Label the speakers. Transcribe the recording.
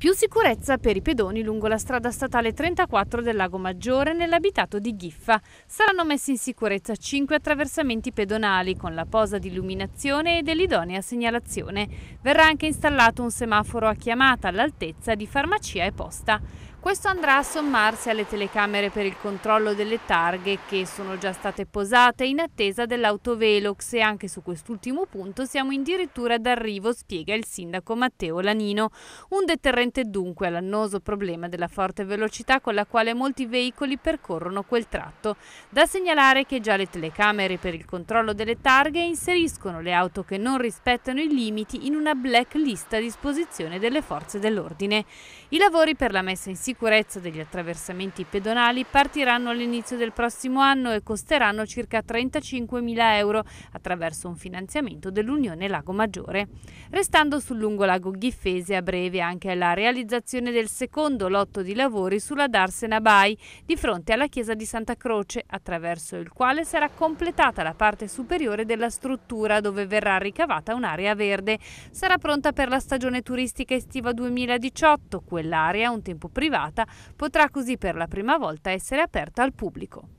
Speaker 1: Più sicurezza per i pedoni lungo la strada statale 34 del Lago Maggiore nell'abitato di Giffa. Saranno messi in sicurezza 5 attraversamenti pedonali con la posa di illuminazione e dell'idonea segnalazione. Verrà anche installato un semaforo a chiamata all'altezza di farmacia e posta. Questo andrà a sommarsi alle telecamere per il controllo delle targhe che sono già state posate in attesa dell'autovelox e anche su quest'ultimo punto siamo addirittura d'arrivo, spiega il sindaco Matteo Lanino. Un deterrente conseguente dunque all'annoso problema della forte velocità con la quale molti veicoli percorrono quel tratto. Da segnalare che già le telecamere per il controllo delle targhe inseriscono le auto che non rispettano i limiti in una blacklist a disposizione delle forze dell'ordine. I lavori per la messa in sicurezza degli attraversamenti pedonali partiranno all'inizio del prossimo anno e costeranno circa 35.000 euro attraverso un finanziamento dell'Unione Lago Maggiore. Restando sul lungo lago Ghiffese a breve anche l'area realizzazione del secondo lotto di lavori sulla Darsena Bai, di fronte alla chiesa di Santa Croce, attraverso il quale sarà completata la parte superiore della struttura, dove verrà ricavata un'area verde. Sarà pronta per la stagione turistica estiva 2018, quell'area, un tempo privata, potrà così per la prima volta essere aperta al pubblico.